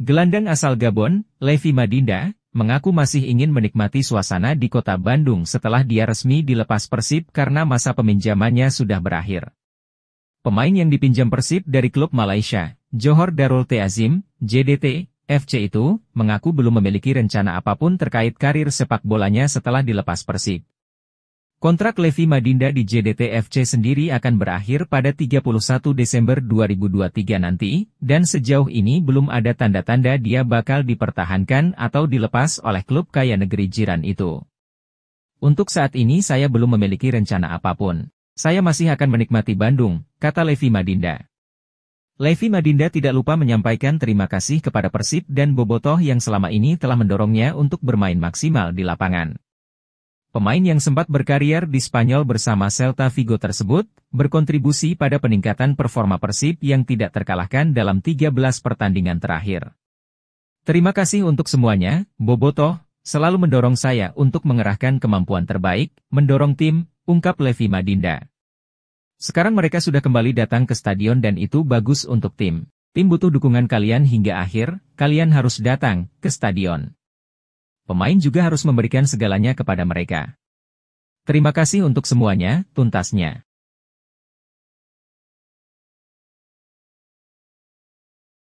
Gelandang asal Gabon, Levi Madinda, mengaku masih ingin menikmati suasana di kota Bandung setelah dia resmi dilepas Persib karena masa peminjamannya sudah berakhir. Pemain yang dipinjam Persib dari klub Malaysia, Johor Darul Teazim, JDT, FC itu, mengaku belum memiliki rencana apapun terkait karir sepak bolanya setelah dilepas Persib. Kontrak Levi Madinda di JDTFC sendiri akan berakhir pada 31 Desember 2023 nanti, dan sejauh ini belum ada tanda-tanda dia bakal dipertahankan atau dilepas oleh klub kaya negeri jiran itu. Untuk saat ini saya belum memiliki rencana apapun. Saya masih akan menikmati Bandung, kata Levi Madinda. Levi Madinda tidak lupa menyampaikan terima kasih kepada Persib dan Bobotoh yang selama ini telah mendorongnya untuk bermain maksimal di lapangan. Pemain yang sempat berkarier di Spanyol bersama Celta Vigo tersebut, berkontribusi pada peningkatan performa Persib yang tidak terkalahkan dalam 13 pertandingan terakhir. Terima kasih untuk semuanya, Bobotoh, selalu mendorong saya untuk mengerahkan kemampuan terbaik, mendorong tim, ungkap Levi Madinda. Sekarang mereka sudah kembali datang ke stadion dan itu bagus untuk tim. Tim butuh dukungan kalian hingga akhir, kalian harus datang ke stadion. Pemain juga harus memberikan segalanya kepada mereka. Terima kasih untuk semuanya, tuntasnya.